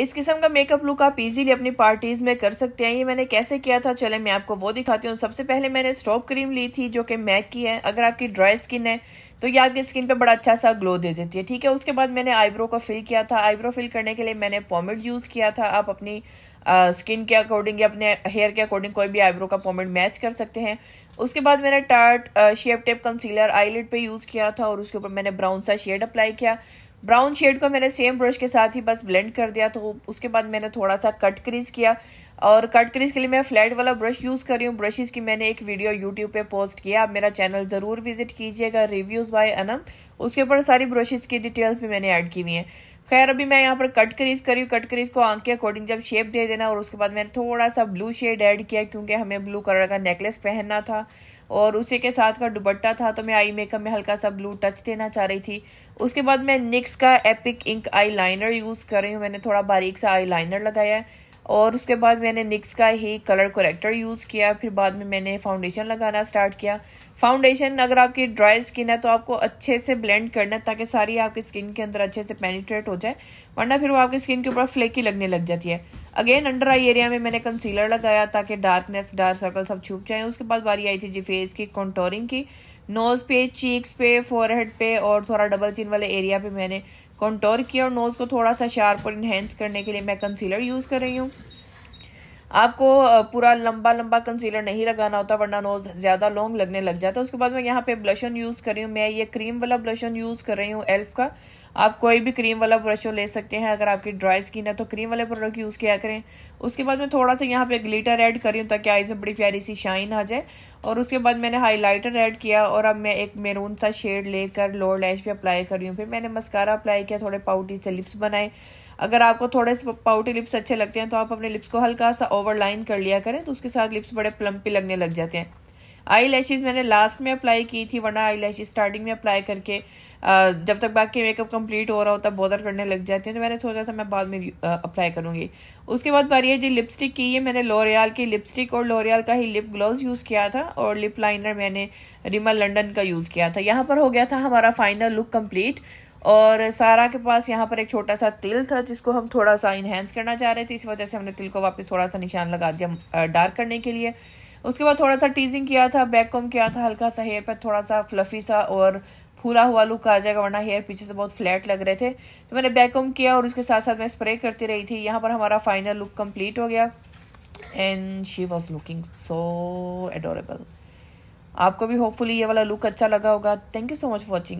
इस किस्म का मेकअप लुक आप इजीली अपनी पार्टीज़ में कर सकते हैं ये मैंने कैसे किया था चले मैं आपको वो दिखाती हूँ सबसे पहले मैंने स्ट्रॉप क्रीम ली थी जो कि मैक की है अगर आपकी ड्राई स्किन है तो ये आपकी स्किन पे बड़ा अच्छा सा ग्लो दे देती है ठीक है उसके बाद मैंने आईब्रो का फिल किया था आईब्रो फिल करने के लिए मैंने पॉमेड यूज़ किया था आप अपनी स्किन के अकॉर्डिंग या अपने हेयर के अकॉर्डिंग कोई भी आईब्रो का पॉमेड मैच कर सकते हैं उसके बाद मैंने Tarte Shape Tape concealer eyelid पे यूज़ किया था और उसके ऊपर मैंने ब्राउन सा शेड अप्लाई किया ब्राउन शेड को मैंने सेम ब्रश के साथ ही बस ब्लेंड कर दिया तो उसके बाद मैंने थोड़ा सा कट क्रीज किया और कट क्रीज के लिए मैं फ्लैट वाला ब्रश यूज़ कर रही हूँ ब्रशेज़ की मैंने एक वीडियो यूट्यूब पे पोस्ट किया आप मेरा चैनल ज़रूर विजिट कीजिएगा रिव्यूज़ बाय अनम उसके ऊपर सारी ब्रशेज़ की डिटेल्स भी मैंने ऐड की हुई हैं खैर अभी मैं यहाँ पर कट क्रीज करी कट क्रीज को आंख के अकॉर्डिंग जब शेप दे देना और उसके बाद मैंने थोड़ा सा ब्लू शेड ऐड किया क्योंकि हमें ब्लू कलर का नेकलेस पहनना था और उसी के साथ का दुबट्टा था तो मैं आई मेकअप में हल्का सा ब्लू टच देना चाह रही थी उसके बाद मैं निक्स का एपिक इंक आईलाइनर यूज़ कर रही हूँ मैंने थोड़ा बारीक सा आईलाइनर लगाया है और उसके बाद मैंने निक्स का ही कलर करेक्टर यूज़ किया फिर बाद में मैंने फाउंडेशन लगाना स्टार्ट किया फाउंडेशन अगर आपकी ड्राई स्किन है तो आपको अच्छे से ब्लेंड करना है ताकि सारी आपकी स्किन के अंदर अच्छे से पेनिट्रेट हो जाए वरना फिर वो आपकी स्किन के ऊपर फ्लेकी लगने लग जाती है अगेन अंडर आई एरिया में मैंने कंसीलर लगाया ताकि डार्कनेस डार्क सर्कल सब छुप जाए उसके बाद बारी आई थी जी फेस की कॉन्टोरिंग की नोज़ पे चीक्स पे फोरहेड पे और थोड़ा डबल चिन वाले एरिया पे मैंने कॉन्टोर किया और नोज़ को थोड़ा सा शार्प और इन्हेंस करने के लिए मैं कंसीलर यूज़ कर रही हूँ आपको पूरा लंबा लंबा कंसीलर नहीं लगाना होता वरना नोज ज़्यादा लॉन्ग लगने लग जाता है उसके बाद मैं यहाँ पे ब्लशन यूज़ कर रही हूँ मैं ये क्रीम वाला ब्लशन यूज़ कर रही हूँ एल्फ का आप कोई भी क्रीम वाला ब्रश ले सकते हैं अगर आपकी ड्राई स्किन है तो क्रीम वाले प्रोडक्ट यूज़ किया करें उसके बाद मैं थोड़ा सा यहाँ पे ग्लिटर ऐड करी हूँ ताकि आईज में बड़ी प्यारी सी शाइन आ जाए और उसके बाद मैंने हाइलाइटर ऐड किया और अब मैं एक मेरून सा शेड लेकर लोअर लैश पे अप्लाई कर रही हूँ फिर मैंने मस्कारा अप्लाई किया थोड़े पाउटी से लिप्स बनाए अगर आपको थोड़े से पाउटी लिप्स अच्छे लगते हैं तो आप अपने लिप्स को हल्का सा ओवरलाइन कर लिया करें तो उसके साथ लिप्स बड़े प्लम्पी लगने लग जाते हैं आई लैशेज़ मैंने लास्ट में अप्लाई की थी वरना आई लैशेज स्टार्टिंग में अप्लाई करके जब तक बाकी मेकअप कंप्लीट हो रहा होता बॉदर करने लग जाते हैं तो मैंने सोचा था मैं बाद में अप्लाई करूंगी उसके बाद बारी है जी लिपस्टिक की है मैंने लोरियाल की लिपस्टिक और लोरियाल का ही लिप ग्लॉस यूज़ किया था और लिप लाइनर मैंने रिमा लंडन का यूज़ किया था यहाँ पर हो गया था हमारा फाइनल लुक कम्प्लीट और सारा के पास यहाँ पर एक छोटा सा तिल था जिसको हम थोड़ा सा इन्हेंस करना चाह रहे थे इस वजह से हमने तिल को वापस थोड़ा सा निशान लगा दिया डार्क करने के लिए उसके बाद थोड़ा सा टीजिंग किया था बैक कॉम किया था हल्का सा हेयर पर थोड़ा सा फ्लफी सा और फूला हुआ लुक आ जाएगा वरना हेयर पीछे से बहुत फ्लैट लग रहे थे तो मैंने बैक कॉम किया और उसके साथ साथ मैं स्प्रे करती रही थी यहाँ पर हमारा फाइनल लुक कम्प्लीट हो गया and she was looking so adorable आपको भी होपफुली ये वाला लुक अच्छा लगा होगा thank you so much for watching